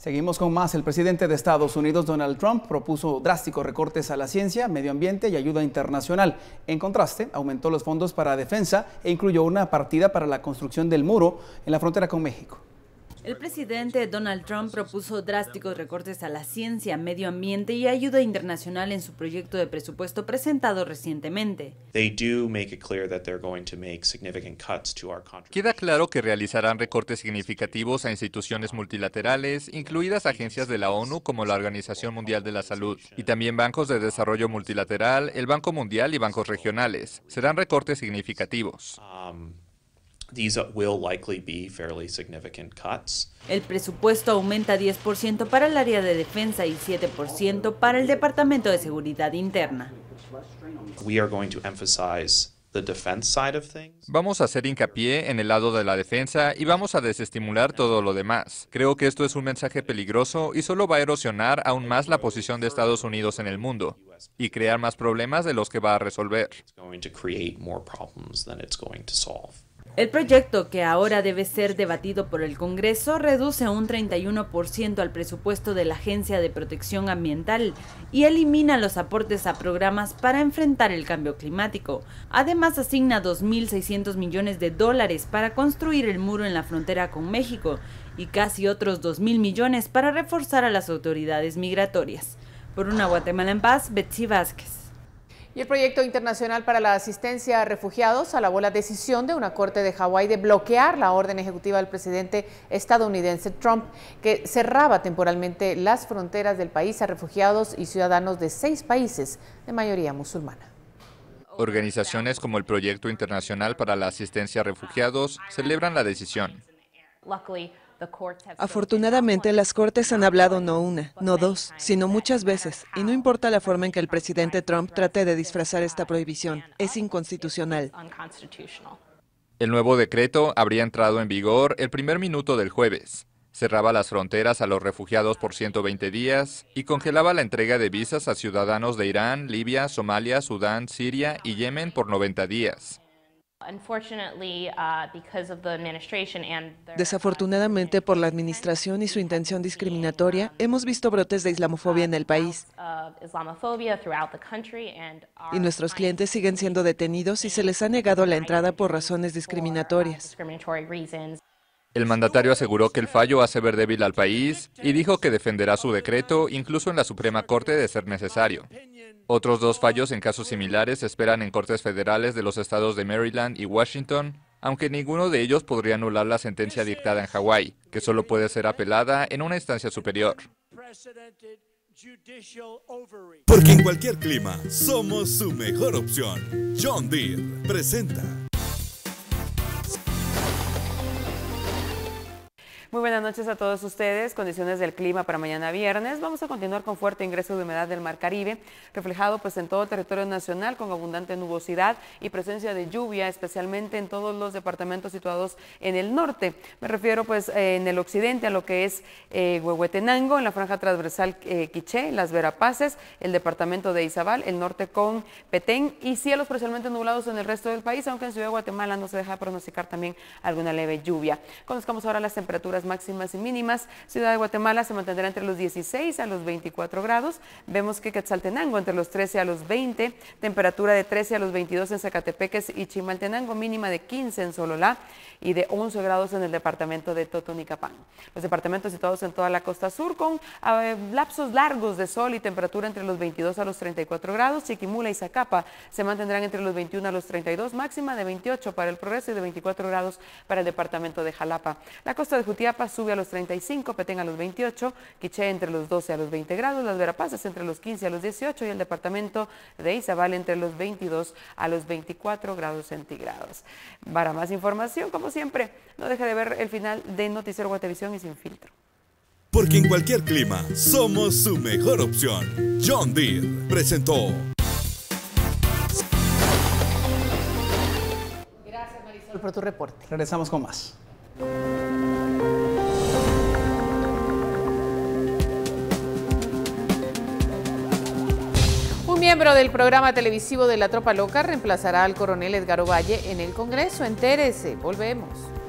Seguimos con más. El presidente de Estados Unidos, Donald Trump, propuso drásticos recortes a la ciencia, medio ambiente y ayuda internacional. En contraste, aumentó los fondos para defensa e incluyó una partida para la construcción del muro en la frontera con México. El presidente Donald Trump propuso drásticos recortes a la ciencia, medio ambiente y ayuda internacional en su proyecto de presupuesto presentado recientemente. Queda claro que realizarán recortes significativos a instituciones multilaterales, incluidas agencias de la ONU como la Organización Mundial de la Salud, y también bancos de desarrollo multilateral, el Banco Mundial y bancos regionales. Serán recortes significativos. Um, el presupuesto aumenta 10% para el área de defensa y 7% para el Departamento de Seguridad Interna. Vamos a hacer hincapié en el lado de la defensa y vamos a desestimular todo lo demás. Creo que esto es un mensaje peligroso y solo va a erosionar aún más la posición de Estados Unidos en el mundo y crear más problemas de los que va a resolver. El proyecto, que ahora debe ser debatido por el Congreso, reduce un 31% al presupuesto de la Agencia de Protección Ambiental y elimina los aportes a programas para enfrentar el cambio climático. Además, asigna 2.600 millones de dólares para construir el muro en la frontera con México y casi otros 2.000 millones para reforzar a las autoridades migratorias. Por una Guatemala en paz, Betsy Vázquez. Y el proyecto internacional para la asistencia a refugiados alabó la decisión de una corte de Hawái de bloquear la orden ejecutiva del presidente estadounidense Trump, que cerraba temporalmente las fronteras del país a refugiados y ciudadanos de seis países de mayoría musulmana. Organizaciones como el Proyecto Internacional para la Asistencia a Refugiados celebran la decisión. Afortunadamente, las Cortes han hablado no una, no dos, sino muchas veces, y no importa la forma en que el presidente Trump trate de disfrazar esta prohibición, es inconstitucional. El nuevo decreto habría entrado en vigor el primer minuto del jueves. Cerraba las fronteras a los refugiados por 120 días y congelaba la entrega de visas a ciudadanos de Irán, Libia, Somalia, Sudán, Siria y Yemen por 90 días. Uh, Desafortunadamente, por la administración y su intención discriminatoria, hemos visto brotes de islamofobia en el país. Uh, y nuestros clientes siguen siendo detenidos y se les ha negado la entrada por razones discriminatorias. El mandatario aseguró que el fallo hace ver débil al país y dijo que defenderá su decreto incluso en la Suprema Corte de ser necesario. Otros dos fallos en casos similares se esperan en cortes federales de los estados de Maryland y Washington, aunque ninguno de ellos podría anular la sentencia dictada en Hawái, que solo puede ser apelada en una instancia superior. Porque en cualquier clima somos su mejor opción. John Deere presenta. Muy buenas noches a todos ustedes. Condiciones del clima para mañana viernes. Vamos a continuar con fuerte ingreso de humedad del Mar Caribe, reflejado pues en todo territorio nacional con abundante nubosidad y presencia de lluvia, especialmente en todos los departamentos situados en el norte. Me refiero pues en el occidente a lo que es eh, Huehuetenango, en la franja transversal eh, Quiché, Las Verapaces, el departamento de Izabal, el norte con Petén y cielos parcialmente nublados en el resto del país, aunque en Ciudad de Guatemala no se deja pronosticar también alguna leve lluvia. Conozcamos ahora las temperaturas máximas y mínimas. Ciudad de Guatemala se mantendrá entre los 16 a los 24 grados. Vemos que Quetzaltenango entre los 13 a los 20, temperatura de 13 a los 22 en Zacatepeques y Chimaltenango, mínima de 15 en Sololá y de 11 grados en el departamento de Totonicapán. Los departamentos situados en toda la costa sur con ah, lapsos largos de sol y temperatura entre los 22 a los 34 grados. Chiquimula y Zacapa se mantendrán entre los 21 a los 32, máxima de 28 para el progreso y de 24 grados para el departamento de Jalapa. La costa de Chiapas sube a los 35, Petén a los 28, Quiché entre los 12 a los 20 grados, Las Verapazas entre los 15 a los 18 y el departamento de Izabal entre los 22 a los 24 grados centígrados. Para más información, como siempre, no deja de ver el final de Noticiero Guatevisión y Sin Filtro. Porque en cualquier clima somos su mejor opción. John Deere presentó. Gracias, Marisol, por tu reporte. Regresamos con más. miembro del programa televisivo de La Tropa Loca reemplazará al coronel Edgar Ovalle en el Congreso. Entérese, volvemos.